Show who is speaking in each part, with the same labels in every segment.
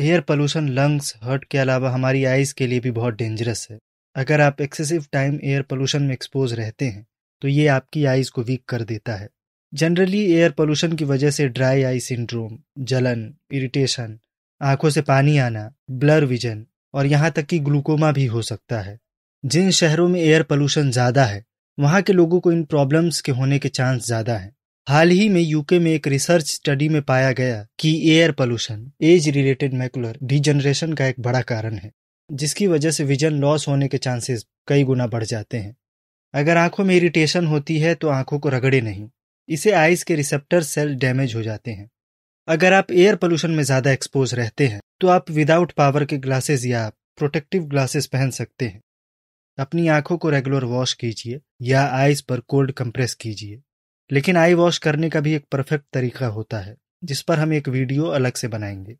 Speaker 1: air pollution lungs hurt के अलावा हमारी आइज़ के लिए भी बहुत डेंजरस है अगर आप एक्सेसिव टाइम एयर पोल्यूशन में एक्सपोज रहते हैं तो ये आपकी आइज़ को वीक कर देता है जनरली एयर पोल्यूशन की वजह से ड्राई आई सिंड्रोम जलन इरिटेशन आंखों से पानी आना ब्लर विजन और यहाँ तक कि ग्लूकोमा भी हो सकता है जिन शहरों में एयर पोल्यूशन ज़्यादा है वहाँ के लोगों को इन प्रॉब्लम्स के होने के चांस ज़्यादा हैं हाल ही में यूके में एक रिसर्च स्टडी में पाया गया कि air pollution age related macular degeneration का एक बड़ा कारण है जिसकी वजह से विजन लॉस होने के चांसेस कई गुना बढ़ जाते हैं अगर आंखों में इरिटेशन होती है तो आंखों को रगड़े नहीं इसे आइस के रिसेप्टर सेल डैमेज हो जाते हैं अगर आप एयर पोल्यूशन में ज़्यादा एक्सपोज रहते हैं तो आप विदाउट पावर के ग्लासेस या प्रोटेक्टिव ग्लासेस पहन सकते हैं अपनी आंखों को रेगुलर वॉश कीजिए या आइस पर कोल्ड कंप्रेस कीजिए लेकिन आई वॉश करने का भी एक परफेक्ट तरीका होता है जिस पर हम एक वीडियो अलग से बनाएंगे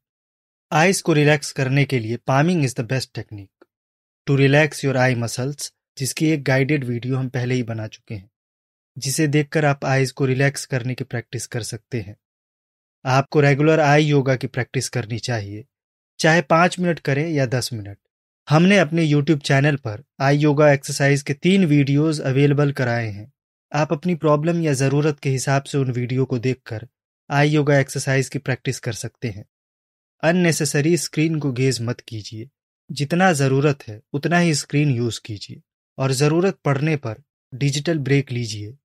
Speaker 1: आईज को रिलैक्स करने के लिए palming is the best technique to relax your eye muscles जिसकी एक गाइडेड वीडियो हम पहले ही बना चुके हैं जिसे देखकर आप आईज को रिलैक्स करने की प्रैक्टिस कर सकते हैं आपको रेगुलर आई योगा की प्रैक्टिस करनी चाहिए चाहे पांच मिनट करें या दस मिनट हमने अपने यूट्यूब चैनल पर आई योगा एक्सरसाइज के तीन वीडियोस अवेलेबल कराए हैं आप अपनी प्रॉब्लम या ज़रूरत के हिसाब से उन वीडियो को देखकर आई योगा एक्सरसाइज की प्रैक्टिस कर सकते हैं अननेसेसरी स्क्रीन को गेज मत कीजिए जितना ज़रूरत है उतना ही स्क्रीन यूज़ कीजिए और ज़रूरत पड़ने पर डिजिटल ब्रेक लीजिए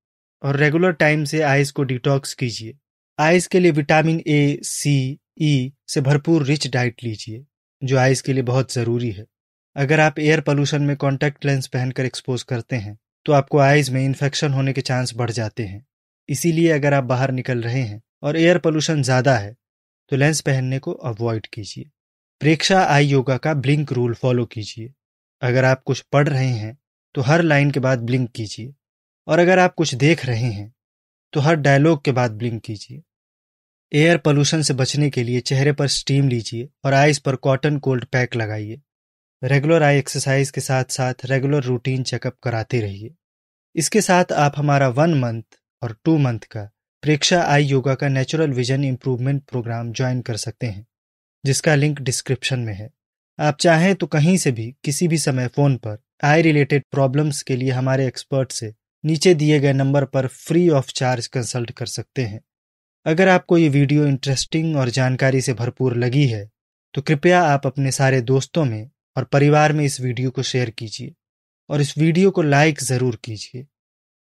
Speaker 1: और रेगुलर टाइम से आइज़ को डिटॉक्स कीजिए आइज़ के लिए विटामिन ए सी ई से भरपूर रिच डाइट लीजिए जो आइज़ के लिए बहुत ज़रूरी है अगर आप एयर पोल्यूशन में कॉन्टैक्ट लेंस पहनकर एक्सपोज करते हैं तो आपको आइज़ में इन्फेक्शन होने के चांस बढ़ जाते हैं इसीलिए अगर आप बाहर निकल रहे हैं और एयर पोल्यूशन ज़्यादा है तो लेंस पहनने को अवॉइड कीजिए प्रेक्षा आई योगा का ब्लिंक रूल फॉलो कीजिए अगर आप कुछ पढ़ रहे हैं तो हर लाइन के बाद ब्लिंक कीजिए और अगर आप कुछ देख रहे हैं तो हर डायलॉग के बाद ब्लिंक कीजिए एयर पोल्यूशन से बचने के लिए चेहरे पर स्टीम लीजिए और आइज पर कॉटन कोल्ड पैक लगाइए रेगुलर आई एक्सरसाइज के साथ साथ रेगुलर रूटीन चेकअप कराते रहिए इसके साथ आप हमारा वन मंथ और टू मंथ का प्रेक्षा आई योगा का natural vision improvement program join कर सकते हैं जिसका लिंक डिस्क्रिप्शन में है आप चाहें तो कहीं से भी किसी भी समय फ़ोन पर आई रिलेटेड प्रॉब्लम्स के लिए हमारे एक्सपर्ट से नीचे दिए गए नंबर पर फ्री ऑफ चार्ज कंसल्ट कर सकते हैं अगर आपको ये वीडियो इंटरेस्टिंग और जानकारी से भरपूर लगी है तो कृपया आप अपने सारे दोस्तों में और परिवार में इस वीडियो को शेयर कीजिए और इस वीडियो को लाइक ज़रूर कीजिए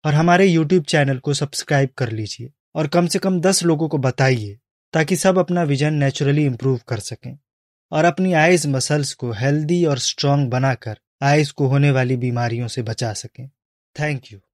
Speaker 1: और हमारे यूट्यूब चैनल को सब्सक्राइब कर लीजिए और कम से कम दस लोगों को बताइए ताकि सब अपना विजन नेचुरली इम्प्रूव कर सकें और अपनी आइज मसल्स को हेल्दी और स्ट्रांग बनाकर आइज को होने वाली बीमारियों से बचा सकें थैंक यू